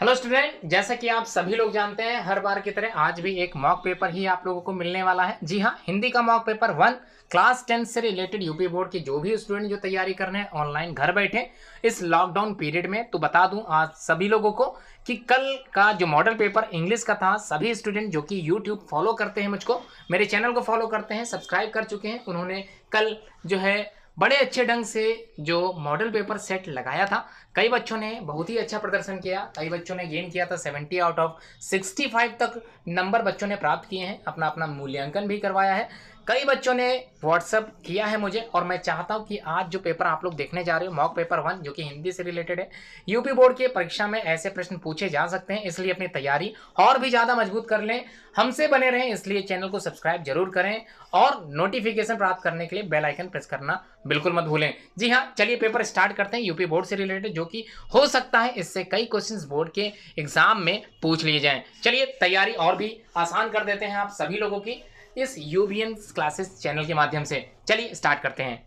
hello student जैसा कि आप सभी लोग जानते हैं हर बार की तरह आज भी एक मॉक पेपर ही आप लोगों को मिलने वाला है जी हाँ हिंदी का mock paper one class tenth से रिलेटेड यूपी बोर्ड के जो भी स्टूडेंट जो तैयारी कर रहे हैं ऑनलाइन घर बैठे इस लॉकडाउन पीरियड में तो बता दूं आज सभी लोगों को कि कल का जो मॉडल पेपर इंग्लिश का था सभी स्टूडेंट जो कि यूट्यूब फॉलो करते हैं मुझको मेरे चैनल को फॉलो करते हैं सब्सक्राइब कर चुके हैं उन्होंने कल जो है बड़े अच्छे ढंग से जो मॉडल पेपर सेट लगाया था कई बच्चों ने बहुत ही अच्छा प्रदर्शन किया कई बच्चों ने गेन किया था 70 आउट ऑफ 65 तक नंबर बच्चों ने प्राप्त किए हैं अपना अपना मूल्यांकन भी करवाया है कई बच्चों ने व्हाट्सअप किया है मुझे और मैं चाहता हूँ कि आज जो पेपर आप लोग देखने जा रहे हो मॉक पेपर वन जो कि हिंदी से रिलेटेड है यूपी बोर्ड की परीक्षा में ऐसे प्रश्न पूछे जा सकते हैं इसलिए अपनी तैयारी और भी ज़्यादा मजबूत कर लें हमसे बने रहें इसलिए चैनल को सब्सक्राइब जरूर करें और नोटिफिकेशन प्राप्त करने के लिए बेलाइकन प्रेस करना बिल्कुल मत भूलें जी हाँ चलिए पेपर स्टार्ट करते हैं यूपी बोर्ड से रिलेटेड जो कि हो सकता है इससे कई क्वेश्चन बोर्ड के एग्जाम में पूछ लिए जाएँ चलिए तैयारी और भी आसान कर देते हैं आप सभी लोगों की इस यू एन क्लासेस चैनल के माध्यम से चलिए स्टार्ट करते हैं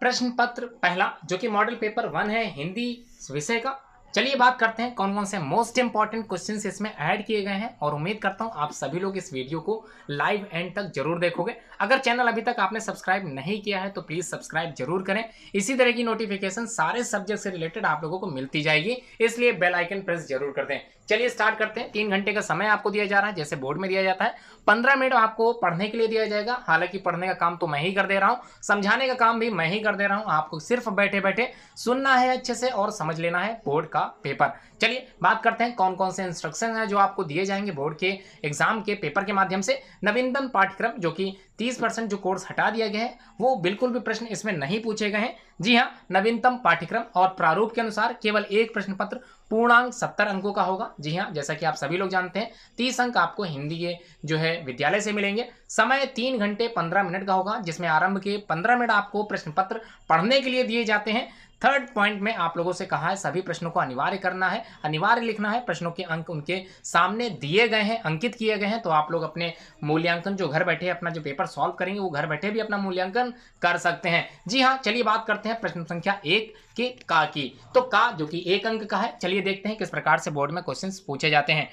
प्रश्न पत्र पहला जो कि मॉडल पेपर वन है हिंदी विषय का चलिए बात करते हैं कौन कौन से मोस्ट इंपॉर्टेंट क्वेश्चन इसमें ऐड किए गए हैं और उम्मीद करता हूं आप सभी लोग इस वीडियो को लाइव एंड तक जरूर देखोगे अगर चैनल अभी तक आपने सब्सक्राइब नहीं किया है तो प्लीज़ सब्सक्राइब जरूर करें इसी तरह की नोटिफिकेशन सारे सब्जेक्ट से रिलेटेड आप लोगों को मिलती जाएगी इसलिए बेल आइकन प्रेस जरूर कर दें चलिए स्टार्ट करते हैं तीन घंटे का समय आपको दिया जा रहा है जैसे बोर्ड में दिया जाता है पंद्रह मिनट आपको पढ़ने के लिए दिया जाएगा हालांकि पढ़ने का काम तो मैं ही कर दे रहा हूँ समझाने का काम भी मैं ही कर दे रहा हूँ आपको सिर्फ बैठे बैठे सुनना है अच्छे से और समझ लेना है बोर्ड का पेपर चलिए बात करते हैं कौन कौन से इंस्ट्रक्शन है जो आपको दिए जाएंगे बोर्ड के एग्जाम के पेपर के माध्यम से नवीनतम पाठ्यक्रम जो कि तीस परसेंट जो कोर्स हटा दिया गया है वो बिल्कुल भी प्रश्न इसमें नहीं पूछे गए हैं जी हाँ नवीनतम पाठ्यक्रम और प्रारूप के अनुसार केवल एक प्रश्न पत्र पूर्णांक सत्तर अंकों का होगा जी हाँ जैसा कि आप सभी लोग जानते हैं तीस अंक आपको हिंदी के जो है विद्यालय से मिलेंगे समय तीन घंटे पंद्रह मिनट का होगा जिसमें आरंभ के पंद्रह मिनट आपको प्रश्न पत्र पढ़ने के लिए दिए जाते हैं थर्ड पॉइंट में आप लोगों से कहा है सभी प्रश्नों को अनिवार्य करना है अनिवार्य लिखना है प्रश्नों के अंक उनके सामने दिए गए हैं अंकित किए गए हैं तो आप लोग अपने मूल्यांकन जो घर बैठे अपना जो पेपर सॉल्व करेंगे वो घर बैठे भी अपना मूल्यांकन कर सकते हैं जी हाँ चलिए बात करते हैं प्रश्न संख्या एक के का की तो का जो कि एक अंक का है चलिए देखते हैं किस प्रकार से बोर्ड में क्वेश्चन पूछे जाते हैं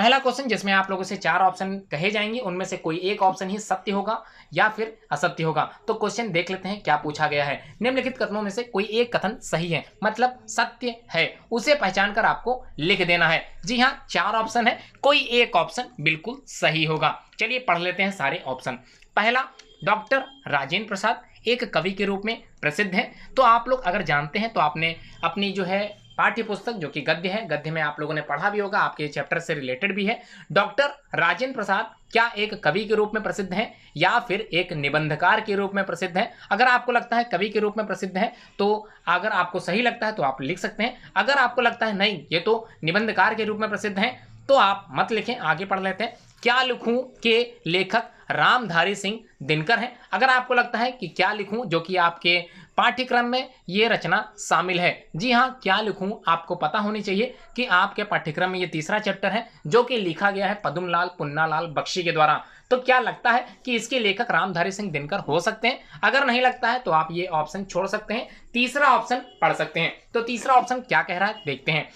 पहला क्वेश्चन जिसमें आप लोगों से चार ऑप्शन कहे जाएंगे उनमें से कोई एक ऑप्शन ही सत्य होगा या फिर असत्य होगा तो क्वेश्चन देख लेते हैं क्या पूछा गया है निम्नलिखित कथनों में से कोई एक कथन सही है मतलब सत्य है उसे पहचान कर आपको लिख देना है जी हाँ चार ऑप्शन है कोई एक ऑप्शन बिल्कुल सही होगा चलिए पढ़ लेते हैं सारे ऑप्शन पहला डॉक्टर राजेंद्र प्रसाद एक कवि के रूप में प्रसिद्ध है तो आप लोग अगर जानते हैं तो आपने अपनी जो है पाठ्य पुस्तक जो कि गद्य है गद्य में आप लोगों ने पढ़ा भी होगा आपके चैप्टर से रिलेटेड भी है डॉक्टर राजेंद्र प्रसाद क्या एक कवि के रूप में प्रसिद्ध है या फिर एक निबंधकार के रूप में प्रसिद्ध है अगर आपको लगता है कवि के रूप में प्रसिद्ध है तो अगर आपको सही लगता है तो आप लिख सकते हैं अगर आपको लगता है नहीं ये तो निबंधकार के रूप में प्रसिद्ध है तो आप मत लिखें आगे पढ़ लेते हैं क्या लिखूं के लेखक रामधारी सिंह दिनकर हैं अगर आपको लगता है कि क्या लिखूं जो कि आपके पाठ्यक्रम में ये रचना शामिल है जी हाँ क्या लिखूं आपको पता होनी चाहिए कि आपके पाठ्यक्रम में ये तीसरा चैप्टर है जो कि लिखा गया है पदुमलाल पुन्नालाल बख्शी के द्वारा तो क्या लगता है कि इसके लेखक रामधारी सिंह दिनकर हो सकते हैं अगर नहीं लगता है तो आप ये ऑप्शन छोड़ सकते हैं तीसरा ऑप्शन पढ़ सकते हैं तो तीसरा ऑप्शन क्या कह रहा है देखते हैं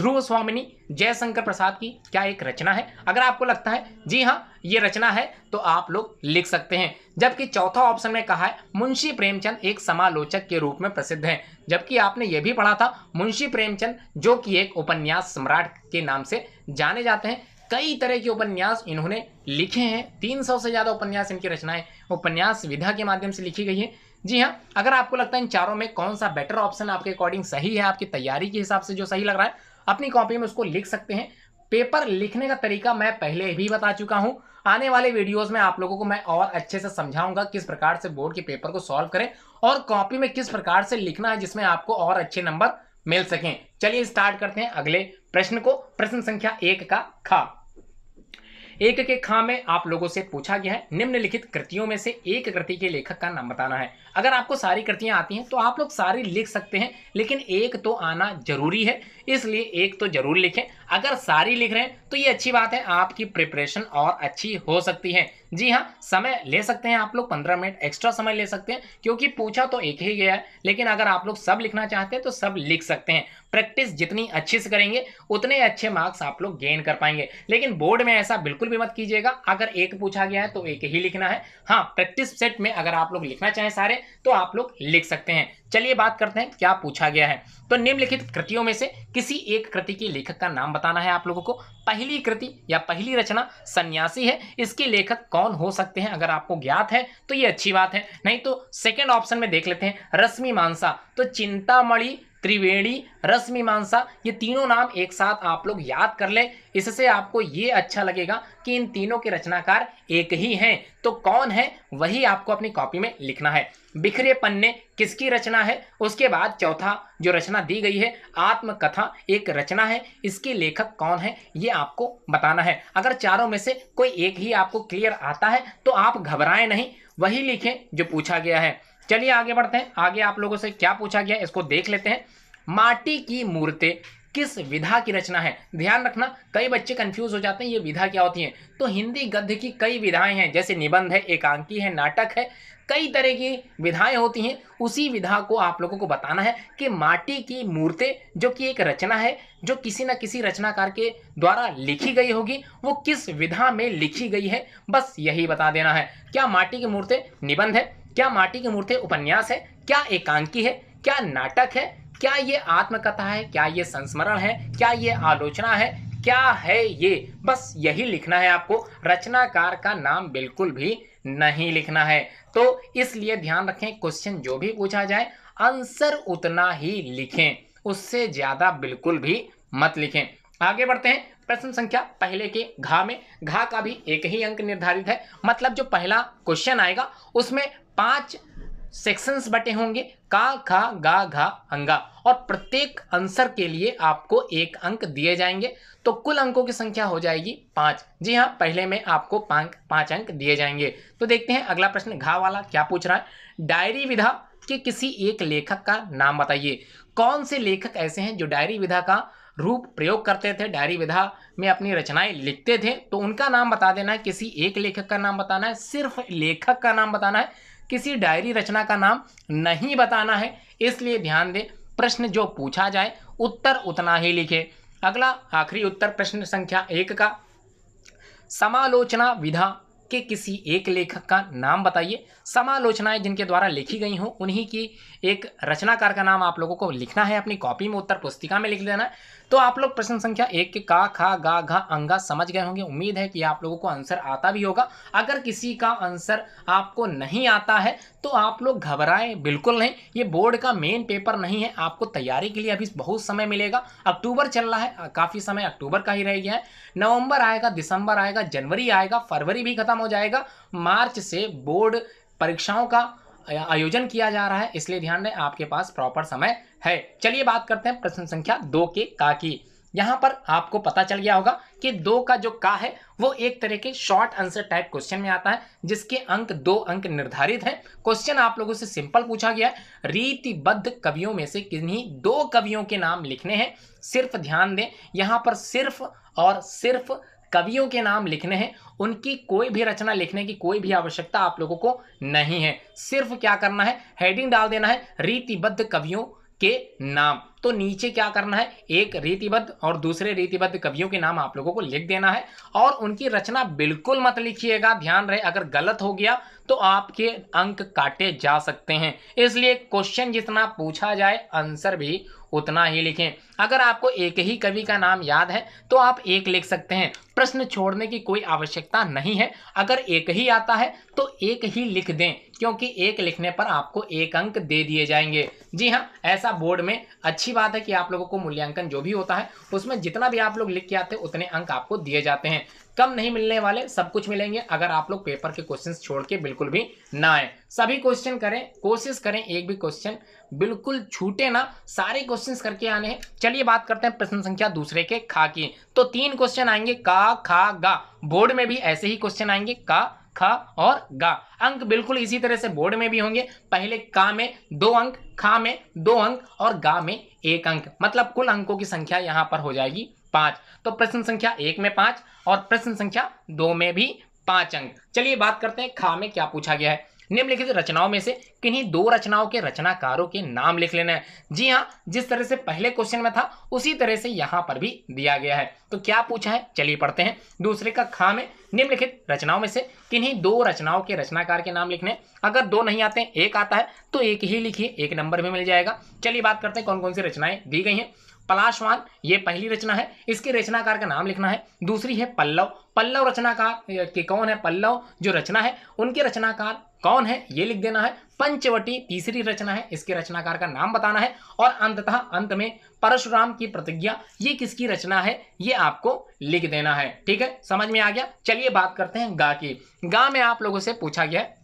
ध्रुव स्वामिनी जयशंकर प्रसाद की क्या एक रचना है अगर आपको लगता है जी हाँ ये रचना है तो आप लोग लिख सकते हैं जबकि चौथा ऑप्शन में कहा है मुंशी प्रेमचंद एक समालोचक के रूप में प्रसिद्ध हैं जबकि आपने ये भी पढ़ा था मुंशी प्रेमचंद जो कि एक उपन्यास सम्राट के नाम से जाने जाते हैं कई तरह के उपन्यास इन्होंने लिखे हैं तीन से ज़्यादा उपन्यास इनकी रचनाएँ उपन्यास विधा के माध्यम से लिखी गई है जी हाँ अगर आपको लगता है इन चारों में कौन सा बेटर ऑप्शन आपके अकॉर्डिंग सही है आपकी तैयारी के हिसाब से जो सही लग रहा है अपनी कॉपी में उसको लिख सकते हैं पेपर लिखने का तरीका मैं पहले भी बता चुका हूं आने वाले वीडियोस में आप लोगों को मैं और अच्छे से समझाऊंगा किस प्रकार से बोर्ड के पेपर को सॉल्व करें और कॉपी में किस प्रकार से लिखना है जिसमें आपको और अच्छे नंबर मिल सकें चलिए स्टार्ट करते हैं अगले प्रश्न को प्रश्न संख्या एक का खा एक के खा में आप लोगों से पूछा गया है निम्नलिखित कृतियों में से एक कृति के लेखक का नाम बताना है अगर आपको सारी कृतियाँ आती हैं तो आप लोग सारी लिख सकते हैं लेकिन एक तो आना जरूरी है इसलिए एक तो जरूर लिखें अगर सारी लिख रहे हैं तो ये अच्छी बात है आपकी प्रिपरेशन और अच्छी हो सकती है जी हाँ समय ले सकते हैं आप लोग पंद्रह मिनट एक्स्ट्रा समय ले सकते हैं क्योंकि पूछा तो एक ही गया है लेकिन अगर आप लोग सब लिखना चाहते हैं तो सब लिख सकते हैं प्रैक्टिस जितनी अच्छे से करेंगे उतने अच्छे मार्क्स आप लोग गेन कर पाएंगे लेकिन बोर्ड में ऐसा बिल्कुल भी मत कीजिएगा अगर एक पूछा गया है तो एक ही लिखना है हाँ प्रैक्टिस सेट में अगर आप लोग लिखना चाहें सारे तो आप लोग लिख सकते हैं चलिए बात करते हैं क्या पूछा गया है तो निम्नलिखित कृतियों में से किसी एक कृति के लेखक का नाम बताना है आप लोगों को पहली कृति या पहली रचना सन्यासी है इसके लेखक कौन हो सकते हैं अगर आपको ज्ञात है तो ये अच्छी बात है नहीं तो सेकेंड ऑप्शन में देख लेते हैं रश्मि मानसा तो चिंतामणि त्रिवेणी रश्मिमांसा ये तीनों नाम एक साथ आप लोग याद कर लें इससे आपको ये अच्छा लगेगा कि इन तीनों के रचनाकार एक ही हैं तो कौन है वही आपको अपनी कॉपी में लिखना है बिखरे पन्ने किसकी रचना है उसके बाद चौथा जो रचना दी गई है आत्मकथा एक रचना है इसके लेखक कौन है ये आपको बताना है अगर चारों में से कोई एक ही आपको क्लियर आता है तो आप घबराएं नहीं वही लिखें जो पूछा गया है चलिए आगे बढ़ते हैं आगे आप लोगों से क्या पूछा गया इसको देख लेते हैं माटी की मूर्तें किस विधा की रचना है ध्यान रखना कई बच्चे कंफ्यूज हो जाते हैं ये विधा क्या होती है तो हिंदी गद्य की कई विधाएं हैं जैसे निबंध है एकांकी है नाटक है कई तरह की विधाएं होती हैं उसी विधा को आप लोगों को बताना है कि माटी की मूर्तें जो कि एक रचना है जो किसी न किसी रचनाकार के द्वारा लिखी गई होगी वो किस विधा में लिखी गई है बस यही बता देना है क्या माटी की मूर्तें निबंध है क्या माटी की मूर्ति उपन्यास है क्या एकांकी है क्या नाटक है क्या ये आत्मकथा है क्या ये संस्मरण है क्या ये आलोचना है क्या है ये बस यही लिखना है आपको रचनाकार का नाम बिल्कुल भी नहीं लिखना है तो इसलिए ध्यान रखें क्वेश्चन जो भी पूछा जाए आंसर उतना ही लिखें उससे ज़्यादा बिल्कुल भी मत लिखें आगे बढ़ते हैं प्रश्न संख्या पहले के घा में घा का भी एक ही अंक निर्धारित है मतलब जो पहला क्वेश्चन आएगा उसमें पांच सेक्शंस बटे होंगे का खा गा घा अंगा और प्रत्येक आंसर के लिए आपको एक अंक दिए जाएंगे तो कुल अंकों की संख्या हो जाएगी पाँच जी हाँ पहले में आपको पाँच पाँच अंक दिए जाएंगे तो देखते हैं अगला प्रश्न घा वाला क्या पूछ रहा है डायरी विधा के किसी एक लेखक का नाम बताइए कौन से लेखक ऐसे हैं जो डायरी विधा का रूप प्रयोग करते थे डायरी विधा में अपनी रचनाएं लिखते थे तो उनका नाम बता देना है किसी एक लेखक का नाम बताना है सिर्फ लेखक का नाम बताना है किसी डायरी रचना का नाम नहीं बताना है इसलिए ध्यान दें प्रश्न जो पूछा जाए उत्तर उतना ही लिखे अगला आखिरी उत्तर प्रश्न संख्या एक का समालोचना विधा के किसी एक लेखक का नाम बताइए समालोचनाएं जिनके द्वारा लिखी गई हो उन्हीं की एक रचनाकार का नाम आप लोगों को लिखना है अपनी कॉपी में उत्तर पुस्तिका में लिख देना है तो आप लोग प्रश्न संख्या एक के का खा गा घा अंगा समझ गए होंगे उम्मीद है कि आप लोगों को आंसर आता भी होगा अगर किसी का आंसर आपको नहीं आता है तो आप लोग घबराएं बिल्कुल नहीं ये बोर्ड का मेन पेपर नहीं है आपको तैयारी के लिए अभी बहुत समय मिलेगा अक्टूबर चल रहा है काफ़ी समय अक्टूबर का ही रह गया है नवंबर आएगा दिसंबर आएगा जनवरी आएगा फरवरी भी खत्म हो जाएगा मार्च से बोर्ड परीक्षाओं का आयोजन किया जा रहा है इसलिए ध्यान दें आपके पास प्रॉपर समय है चलिए बात करते हैं प्रश्न संख्या दो के का की यहाँ पर आपको पता चल गया होगा कि दो का जो का है वो एक तरह के शॉर्ट आंसर टाइप क्वेश्चन में आता है जिसके अंक दो अंक निर्धारित हैं क्वेश्चन आप लोगों से सिंपल पूछा गया है रीतिबद्ध कवियों में से किन्हीं दो कवियों के नाम लिखने हैं सिर्फ ध्यान दें यहाँ पर सिर्फ और सिर्फ कवियों के नाम लिखने हैं उनकी कोई भी रचना लिखने की कोई भी आवश्यकता आप लोगों को नहीं है सिर्फ क्या करना है हेडिंग डाल देना है रीतिबद्ध कवियों के नाम तो नीचे क्या करना है एक रीतिबद्ध और दूसरे रीतिबद्ध कवियों के नाम आप लोगों को लिख देना है और उनकी रचना बिल्कुल मत लिखिएगा ध्यान रहे अगर गलत हो गया तो आपके अंक काटे जा सकते हैं इसलिए क्वेश्चन जितना पूछा जाए आंसर भी उतना ही लिखें अगर आपको एक ही कवि का नाम याद है तो आप एक लिख सकते हैं प्रश्न छोड़ने की कोई आवश्यकता नहीं है अगर एक ही आता है तो एक ही लिख दें क्योंकि एक लिखने पर आपको एक अंक दे दिए जाएंगे जी हाँ ऐसा बोर्ड में अच्छी बात है कि आप लोगों को मूल्यांकन जो भी होता है उसमें जितना भी आप लोग लिख के आते हैं उतने अंक आपको दिए जाते हैं कम नहीं मिलने वाले सब कुछ मिलेंगे अगर आप लोग पेपर के क्वेश्चंस छोड़ के बिल्कुल भी ना आए सभी क्वेश्चन करें कोशिश करें एक भी क्वेश्चन बिल्कुल छूटे ना सारे क्वेश्चंस करके आने हैं चलिए बात करते हैं प्रश्न संख्या दूसरे के खा की तो तीन क्वेश्चन आएंगे का खा गा बोर्ड में भी ऐसे ही क्वेश्चन आएंगे का ख और गा अंक बिल्कुल इसी तरह से बोर्ड में भी होंगे पहले का में दो अंक खा में दो अंक और गा में एक अंक मतलब कुल अंकों की संख्या यहां पर हो जाएगी पांच तो प्रश्न संख्या एक में पांच और प्रश्न संख्या दो में भी पांच अंक चलिए बात करते हैं खा में क्या पूछा गया है निम्नलिखित रचनाओं में से किन्हीं दो रचनाओं के रचनाकारों के नाम लिख लेना है जी हाँ जिस तरह से पहले क्वेश्चन में था उसी तरह से यहाँ पर भी दिया गया है तो क्या पूछा है चलिए पढ़ते हैं दूसरे का खा में निम्नलिखित रचनाओं में से किन्हीं दो रचनाओं के रचनाकार के नाम लिखने अगर दो नहीं आते एक आता है तो एक ही लिखिए एक नंबर भी मिल जाएगा चलिए बात करते हैं कौन कौन सी रचनाएं दी गई हैं पलाशवान ये पहली रचना है इसके रचनाकार का नाम लिखना है दूसरी है पल्लव पल्लव रचनाकार के कौन है पल्लव जो रचना है उनके रचनाकार कौन है ये लिख देना है पंचवटी तीसरी रचना है इसके रचनाकार का नाम बताना है और अंततः अंत में परशुराम की प्रतिज्ञा ये किसकी रचना है ये आपको लिख देना है ठीक है समझ में आ गया चलिए बात करते हैं गा की गा में आप लोगों से पूछा गया है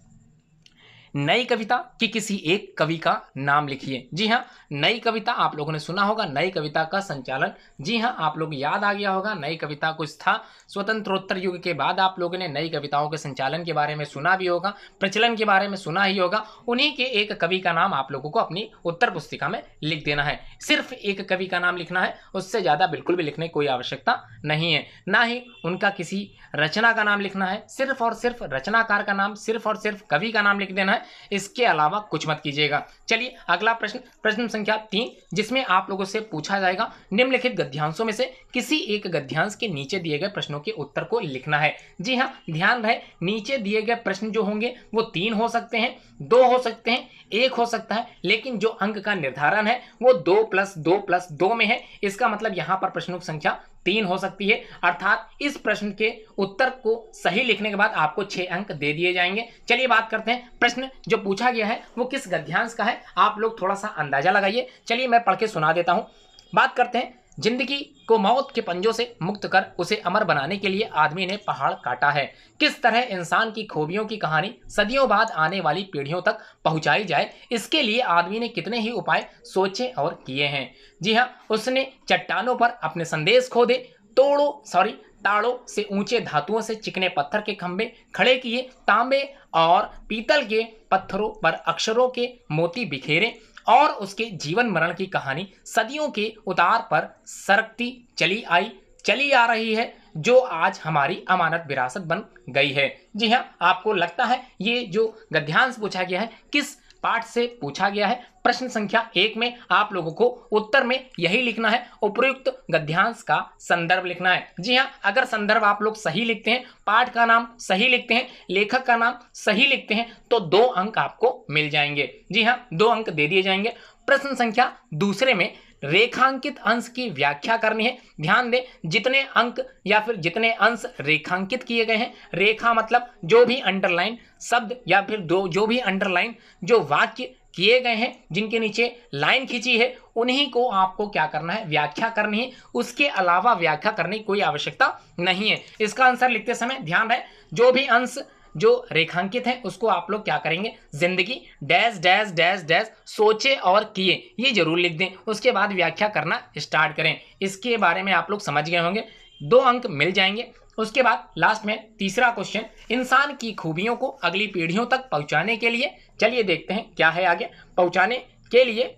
नई कविता की किसी एक कवि का नाम लिखिए जी हाँ नई कविता आप लोगों ने सुना होगा नई कविता का संचालन जी हाँ आप लोग याद आ गया होगा नई कविता कुछ था स्वतंत्रोत्तर युग के बाद आप लोगों ने नई कविताओं के संचालन के बारे में सुना भी होगा प्रचलन के बारे में सुना ही होगा उन्हीं के एक कवि का नाम आप लोगों को अपनी उत्तर पुस्तिका में लिख देना है सिर्फ एक कवि का नाम लिखना है उससे ज़्यादा बिल्कुल भी लिखने की कोई आवश्यकता नहीं है ना ही उनका किसी रचना का नाम लिखना है सिर्फ और सिर्फ रचनाकार का नाम सिर्फ और सिर्फ कवि का नाम लिख देना है है इसके अलावा कुछ मत कीजिएगा चलिए अगला प्रश्न प्रश्न संख्या तीन जिसमें आप लोगों से पूछा जाएगा निम्नलिखित गद्यांशों में से किसी एक गद्यांश के नीचे दिए गए प्रश्नों के उत्तर को लिखना है जी हाँ ध्यान रहे नीचे दिए गए प्रश्न जो होंगे वो तीन हो सकते हैं दो हो सकते हैं एक हो सकता है लेकिन जो अंक का निर्धारण है वो दो प्लस दो प्लस दो में है इसका मतलब यहाँ पर प्रश्नों की संख्या तीन हो सकती है अर्थात इस प्रश्न के उत्तर को सही लिखने के बाद आपको छः अंक दे दिए जाएंगे चलिए बात करते हैं प्रश्न जो पूछा गया है वो किस गद्यांश का है आप लोग थोड़ा सा अंदाजा लगाइए चलिए मैं पढ़ के सुना देता हूँ बात करते हैं जिंदगी को मौत के पंजों से मुक्त कर उसे अमर बनाने के लिए आदमी ने पहाड़ काटा है किस तरह इंसान की खूबियों की कहानी सदियों बाद आने वाली पीढ़ियों तक पहुंचाई जाए इसके लिए आदमी ने कितने ही उपाय सोचे और किए हैं जी हाँ उसने चट्टानों पर अपने संदेश खोदे तोड़ो सॉरी ताड़ों से ऊंचे धातुओं से चिकने पत्थर के खंभे खड़े किए तांबे और पीतल के पत्थरों पर अक्षरों के मोती बिखेरे और उसके जीवन मरण की कहानी सदियों के उतार पर सरकती चली आई चली आ रही है जो आज हमारी अमानत विरासत बन गई है जी हाँ आपको लगता है ये जो गद्यांश पूछा गया है किस पाठ से पूछा गया है प्रश्न संख्या एक में आप लोगों को उत्तर में यही लिखना है उपयुक्त गद्यांश का संदर्भ लिखना है जी हाँ अगर संदर्भ आप लोग सही लिखते हैं पाठ का नाम सही लिखते हैं लेखक का नाम सही लिखते हैं तो दो अंक आपको मिल जाएंगे जी हाँ दो अंक दे दिए जाएंगे प्रश्न संख्या दूसरे में रेखांकित अंश की व्याख्या करनी है ध्यान दें जितने अंक या फिर जितने अंश रेखांकित किए गए हैं रेखा मतलब जो भी अंडरलाइन शब्द या फिर दो जो भी अंडरलाइन जो वाक्य किए गए हैं जिनके नीचे लाइन खींची है उन्हीं को आपको क्या करना है व्याख्या करनी है उसके अलावा व्याख्या करने की कोई आवश्यकता नहीं है इसका आंसर लिखते समय ध्यान रहे जो भी अंश जो रेखांकित है उसको आप लोग क्या करेंगे जिंदगी डैश डैश डैश डैश सोचे और किए ये जरूर लिख दें उसके बाद व्याख्या करना स्टार्ट करें इसके बारे में आप लोग समझ गए होंगे दो अंक मिल जाएंगे उसके बाद लास्ट में तीसरा क्वेश्चन इंसान की खूबियों को अगली पीढ़ियों तक पहुंचाने के लिए चलिए देखते हैं क्या है आगे पहुंचाने के लिए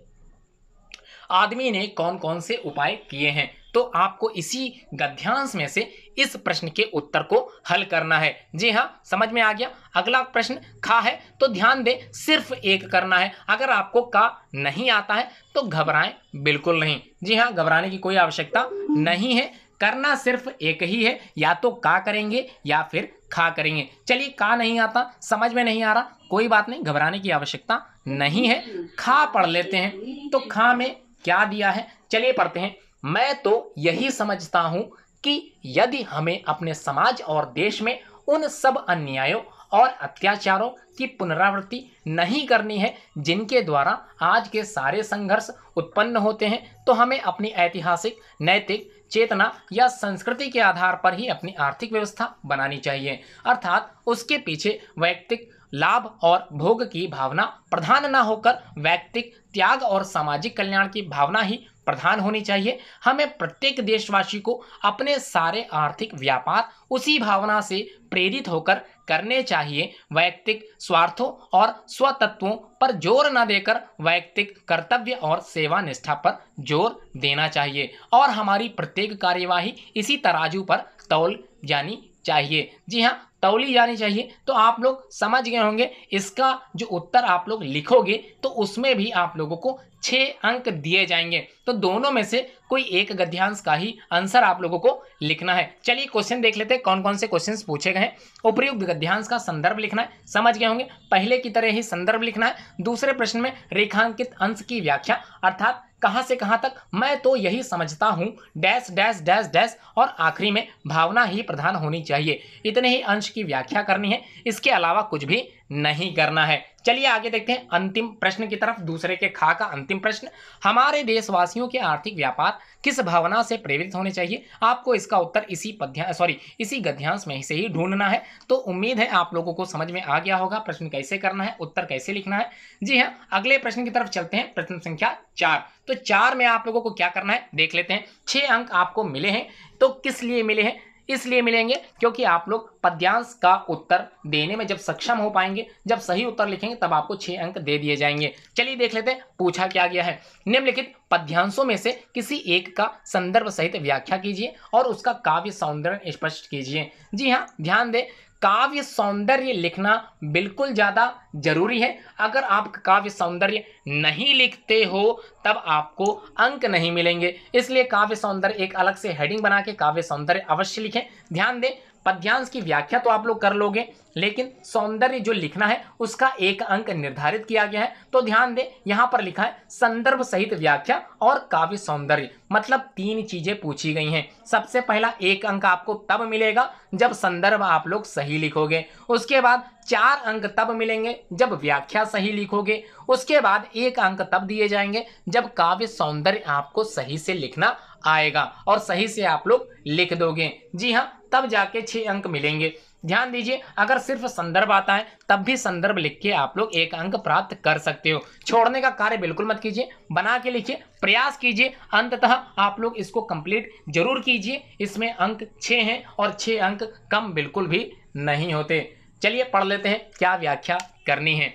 आदमी ने कौन कौन से उपाय किए हैं तो आपको इसी गध्यांश में से इस प्रश्न के उत्तर को हल करना है जी हाँ समझ में आ गया अगला प्रश्न खा है तो ध्यान दें सिर्फ एक करना है अगर आपको का नहीं आता है तो घबराएं बिल्कुल नहीं जी हाँ घबराने की कोई आवश्यकता नहीं है करना सिर्फ एक ही है या तो का करेंगे या फिर खा करेंगे चलिए का नहीं आता समझ में नहीं आ रहा कोई बात नहीं घबराने की आवश्यकता नहीं है खा पढ़ लेते हैं तो खा में क्या दिया है चलिए पढ़ते हैं मैं तो यही समझता हूँ कि यदि हमें अपने समाज और देश में उन सब अन्यायों और अत्याचारों की पुनरावृत्ति नहीं करनी है जिनके द्वारा आज के सारे संघर्ष उत्पन्न होते हैं तो हमें अपनी ऐतिहासिक नैतिक चेतना या संस्कृति के आधार पर ही अपनी आर्थिक व्यवस्था बनानी चाहिए अर्थात उसके पीछे वैयक्तिक लाभ और भोग की भावना प्रधान न होकर व्यक्तिक त्याग और सामाजिक कल्याण की भावना ही प्रधान होनी चाहिए हमें प्रत्येक देशवासी को अपने सारे आर्थिक व्यापार उसी भावना से प्रेरित होकर करने चाहिए वैयक्तिक स्वार्थों और स्वतत्वों पर जोर न देकर वैयक्तिक कर्तव्य और सेवा निष्ठा पर जोर देना चाहिए और हमारी प्रत्येक कार्यवाही इसी तराजू पर तौल जानी चाहिए जी हाँ तौली जानी चाहिए तो आप लोग समझ गए होंगे इसका जो उत्तर आप लोग लिखोगे तो उसमें भी आप लोगों को छः अंक दिए जाएंगे तो दोनों में से कोई एक गद्यांश का ही आंसर आप लोगों को लिखना है चलिए क्वेश्चन देख लेते हैं कौन कौन से क्वेश्चन पूछे गए हैं उपयुक्त गद्यांश का संदर्भ लिखना है समझ गए होंगे पहले की तरह ही संदर्भ लिखना है दूसरे प्रश्न में रेखांकित अंश की व्याख्या अर्थात कहाँ से कहाँ तक मैं तो यही समझता हूँ डैश डैश डैश डैश और आखिरी में भावना ही प्रधान होनी चाहिए इतने ही अंश की व्याख्या करनी है इसके अलावा कुछ भी नहीं करना है चलिए आगे देखते हैं अंतिम प्रश्न की तरफ दूसरे के खा का अंतिम प्रश्न हमारे देशवासियों के आर्थिक व्यापार किस भावना से प्रेरित होने चाहिए आपको इसका उत्तर इसी पद्या सॉरी इसी गध्यांश में से ही ढूंढना है तो उम्मीद है आप लोगों को समझ में आ गया होगा प्रश्न कैसे करना है उत्तर कैसे लिखना है जी हाँ अगले प्रश्न की तरफ चलते हैं प्रश्न संख्या चार तो चार में आप लोगों को क्या करना है देख लेते हैं छह अंक आपको मिले हैं तो किस लिए मिले हैं इसलिए मिलेंगे क्योंकि आप लोग पद्यांश का उत्तर देने में जब सक्षम हो पाएंगे जब सही उत्तर लिखेंगे तब आपको छह अंक दे दिए जाएंगे चलिए देख लेते हैं पूछा क्या गया है निम्नलिखित पद्यांशों में से किसी एक का संदर्भ सहित व्याख्या कीजिए और उसका काव्य सौंदर्य स्पष्ट कीजिए जी हाँ ध्यान दें काव्य सौंदर्य लिखना बिल्कुल ज़्यादा जरूरी है अगर आप काव्य सौंदर्य नहीं लिखते हो तब आपको अंक नहीं मिलेंगे इसलिए काव्य सौंदर्य एक अलग से हेडिंग बना के काव्य सौंदर्य अवश्य लिखें ध्यान दें पद्यांश की व्याख्या तो आप लोग कर लोगे लेकिन सौंदर्य जो लिखना है उसका एक अंक निर्धारित किया गया है तो ध्यान दें यहाँ पर लिखा है संदर्भ सहित व्याख्या और काव्य सौंदर्य मतलब तीन चीजें पूछी गई हैं सबसे पहला एक अंक आपको तब मिलेगा जब संदर्भ आप लोग सही लिखोगे उसके बाद चार अंक तब मिलेंगे जब व्याख्या सही लिखोगे उसके बाद एक अंक तब दिए जाएंगे जब काव्य सौंदर्य आपको सही से लिखना आएगा और सही से आप लोग लिख दोगे जी हाँ तब जाके छः अंक मिलेंगे ध्यान दीजिए अगर सिर्फ संदर्भ आता है तब भी संदर्भ लिख के आप लोग एक अंक प्राप्त कर सकते हो छोड़ने का कार्य बिल्कुल मत कीजिए बना के लिखिए प्रयास कीजिए अंततः आप लोग इसको कंप्लीट जरूर कीजिए इसमें अंक छः हैं और छः अंक कम बिल्कुल भी नहीं होते चलिए पढ़ लेते हैं क्या व्याख्या करनी है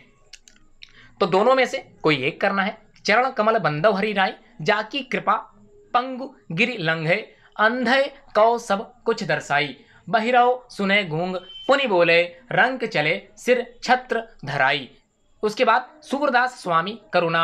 तो दोनों में से कोई एक करना है चरण कमल बंदव हरी राय जाकी कृपा पंगु गिर लंघे अंधे कौ सब कुछ दर्शाई बहिराव सुने घूंग पुनि बोले रंग चले सिर छत्र धराई उसके बाद सूरदास स्वामी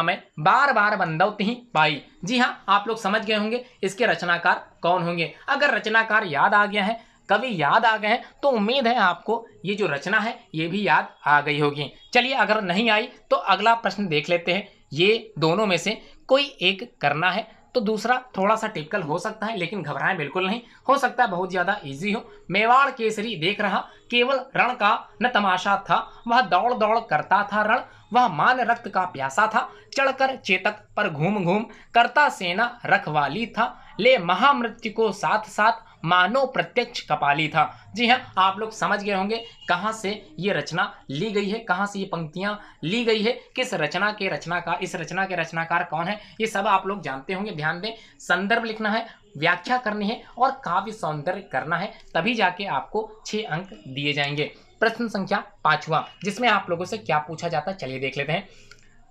में बार बार बंदौत ही पाई जी हाँ आप लोग समझ गए होंगे इसके रचनाकार कौन होंगे अगर रचनाकार याद आ गया है कवि याद आ गए हैं तो उम्मीद है आपको ये जो रचना है ये भी याद आ गई होगी चलिए अगर नहीं आई तो अगला प्रश्न देख लेते हैं ये दोनों में से कोई एक करना है तो दूसरा थोड़ा सा टिपिकल हो सकता है लेकिन घबराएं बिल्कुल नहीं हो सकता है बहुत ज़्यादा ईजी हो मेवाड़ केसरी देख रहा केवल रण का न तमाशा था वह दौड़ दौड़ करता था रण वह मान रक्त का प्यासा था चढ़कर चेतक पर घूम घूम करता सेना रखवाली था ले महामृत्यु को साथ साथ मानव प्रत्यक्ष कपाली था जी हाँ आप लोग समझ गए होंगे कहाँ से ये रचना ली गई है कहाँ से ये पंक्तियाँ ली गई है किस रचना के रचनाकार इस रचना के रचनाकार कौन है ये सब आप लोग जानते होंगे ध्यान दें संदर्भ लिखना है व्याख्या करनी है और काव्य सौंदर्य करना है तभी जाके आपको छः अंक दिए जाएंगे प्रश्न संख्या पाँचवा जिसमें आप लोगों से क्या पूछा जाता है चलिए देख लेते हैं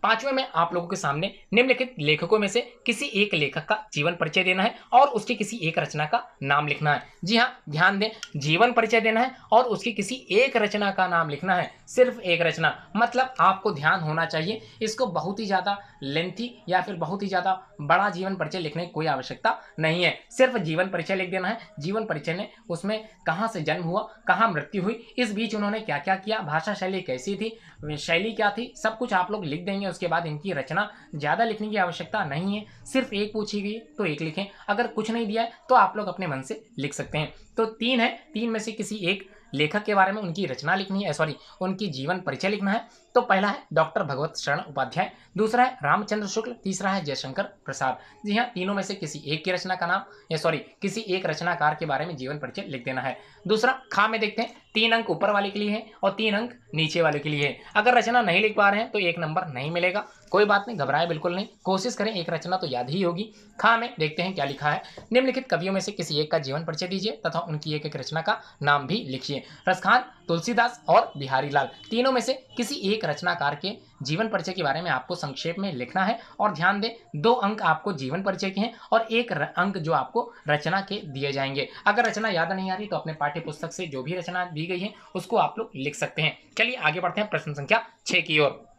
पांचवें में आप लोगों के सामने निम्नलिखित लेखकों में से किसी एक लेखक का जीवन परिचय देना है और उसकी किसी एक रचना का नाम लिखना है जी हाँ ध्यान दें जीवन परिचय देना है और उसकी किसी एक रचना का नाम लिखना है सिर्फ एक रचना मतलब आपको ध्यान होना चाहिए इसको बहुत ही ज़्यादा लेंथी या फिर बहुत ही ज़्यादा बड़ा जीवन परिचय लिखने की कोई आवश्यकता नहीं है सिर्फ जीवन परिचय लिख देना है जीवन परिचय ने उसमें कहाँ से जन्म हुआ कहाँ मृत्यु हुई इस बीच उन्होंने क्या क्या किया भाषा शैली कैसी थी शैली क्या थी सब कुछ आप लोग लिख देंगे उसके बाद इनकी रचना ज़्यादा लिखने की आवश्यकता नहीं है सिर्फ एक पूछी गई तो एक लिखें अगर कुछ नहीं दिया है तो आप लोग अपने मन से लिख सकते हैं तो तीन है तीन में से किसी एक लेखक के बारे में उनकी रचना लिखनी है सॉरी उनकी जीवन परिचय लिखना है तो पहला है डॉक्टर भगवत शरण उपाध्याय दूसरा है रामचंद्र शुक्ल तीसरा है जयशंकर प्रसाद जी हाँ तीनों में से किसी एक की रचना का नाम या सॉरी किसी एक रचनाकार के बारे में जीवन परिचय लिख देना है दूसरा खा में देखते हैं तीन अंक ऊपर वाले के लिए है और तीन अंक नीचे वाले के लिए है अगर रचना नहीं लिख पा रहे हैं तो एक नंबर नहीं मिलेगा कोई बात नहीं घबराए बिल्कुल नहीं कोशिश करें एक रचना तो याद ही होगी खा में देखते हैं क्या लिखा है निम्नलिखित कवियों में से किसी एक का जीवन परिचय दीजिए तथा उनकी एक एक रचना का नाम भी लिखिए रसखान तुलसीदास और बिहारी लाल तीनों में से किसी एक रचनाकार के जीवन परिचय के बारे में आपको संक्षेप में लिखना है और ध्यान दें दो अंक आपको जीवन परिचय के हैं और एक अंक जो आपको रचना के दिए जाएंगे अगर रचना याद नहीं आ रही तो अपने पाठ्य पुस्तक से जो भी रचना दी गई है उसको आप लोग लिख सकते हैं चलिए आगे बढ़ते हैं प्रश्न संख्या छः की ओर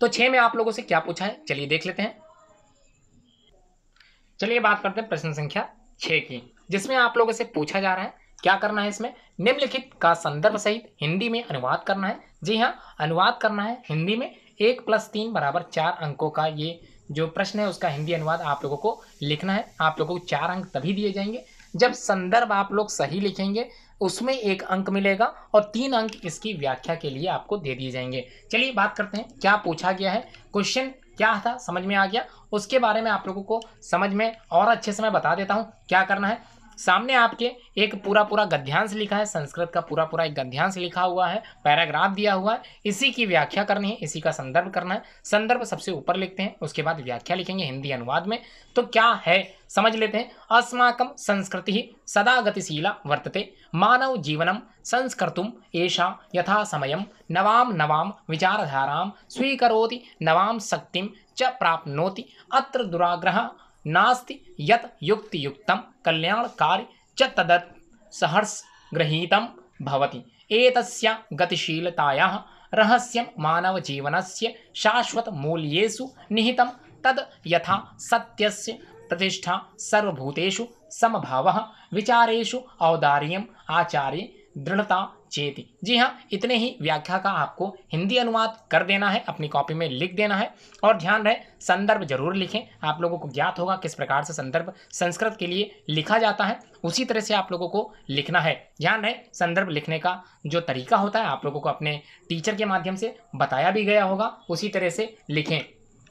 तो छह में आप लोगों से क्या पूछा है चलिए देख लेते हैं चलिए बात करते हैं प्रश्न संख्या छह की जिसमें आप लोगों से पूछा जा रहा है क्या करना है इसमें निम्नलिखित का संदर्भ सहित हिंदी में अनुवाद करना है जी हाँ अनुवाद करना है हिंदी में एक प्लस तीन बराबर चार अंकों का ये जो प्रश्न है उसका हिंदी अनुवाद आप लोगों को लिखना है आप लोगों को चार अंक तभी दिए जाएंगे जब संदर्भ आप लोग सही लिखेंगे उसमें एक अंक मिलेगा और तीन अंक इसकी व्याख्या के लिए आपको दे दिए जाएंगे चलिए बात करते हैं क्या पूछा गया है क्वेश्चन क्या था समझ में आ गया उसके बारे में आप लोगों को समझ में और अच्छे से मैं बता देता हूँ क्या करना है सामने आपके एक पूरा पूरा गद्यांश लिखा है संस्कृत का पूरा पूरा एक गद्यांश लिखा हुआ है पैराग्राफ दिया हुआ है इसी की व्याख्या करनी है इसी का संदर्भ करना है संदर्भ सबसे ऊपर लिखते हैं उसके बाद व्याख्या लिखेंगे हिंदी अनुवाद में तो क्या है समझ लेते हैं अस्माकम संस्कृति सदा गतिशीला वर्तते मानव जीवनम संस्कृतुम ऐसा यथा समयं नवाम नवाम विचारधारा स्वीकरोति नवाम शक्तिम च प्राप्नोति अत्र दुराग्रह नास्ति यत युक्ति युक्तम कल्याण कार्य च तदत सहर्ष गृहीतम भवति एतस्य गतिशीलतायाः रहस्यं शाश्वत शाश्वतमूल्येषु निहितं तद यथा सत्यस्य प्रतिष्ठा सर्वभूतेषु समभावः विचारेषु औदार्यम् आचार्ये दृढ़ता चेती जी हाँ इतने ही व्याख्या का आपको हिंदी अनुवाद कर देना है अपनी कॉपी में लिख देना है और ध्यान रहे संदर्भ जरूर लिखें आप लोगों को ज्ञात होगा किस प्रकार से संदर्भ संस्कृत के लिए लिखा जाता है उसी तरह से आप लोगों को लिखना है ध्यान रहे संदर्भ लिखने का जो तरीका होता है आप लोगों को अपने टीचर के माध्यम से बताया भी गया होगा उसी तरह से लिखें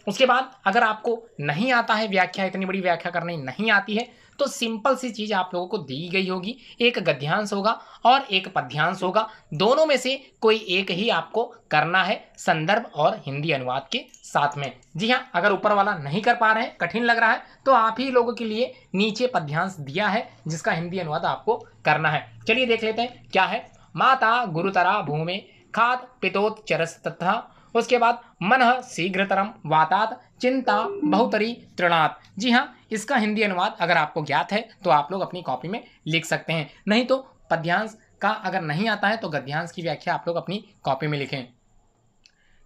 उसके बाद अगर आपको नहीं आता है व्याख्या इतनी बड़ी व्याख्या करनी नहीं आती है तो सिंपल सी चीज़ आप लोगों को दी गई होगी एक गद्यांश होगा और एक पद्यांश होगा दोनों में से कोई एक ही आपको करना है संदर्भ और हिंदी अनुवाद के साथ में जी हाँ अगर ऊपर वाला नहीं कर पा रहे हैं कठिन लग रहा है तो आप ही लोगों के लिए नीचे पद्यांश दिया है जिसका हिंदी अनुवाद आपको करना है चलिए देख लेते हैं क्या है माता गुरुतरा भूमि खात पितोत चरस तथा उसके बाद मन शीघ्रतरम वातात चिंता बहुतरी तृणात जी हाँ इसका हिंदी अनुवाद अगर आपको ज्ञात है तो आप लोग अपनी कॉपी में लिख सकते हैं नहीं तो पद्यांश का अगर नहीं आता है तो गद्यांश की व्याख्या आप लोग अपनी कॉपी में लिखें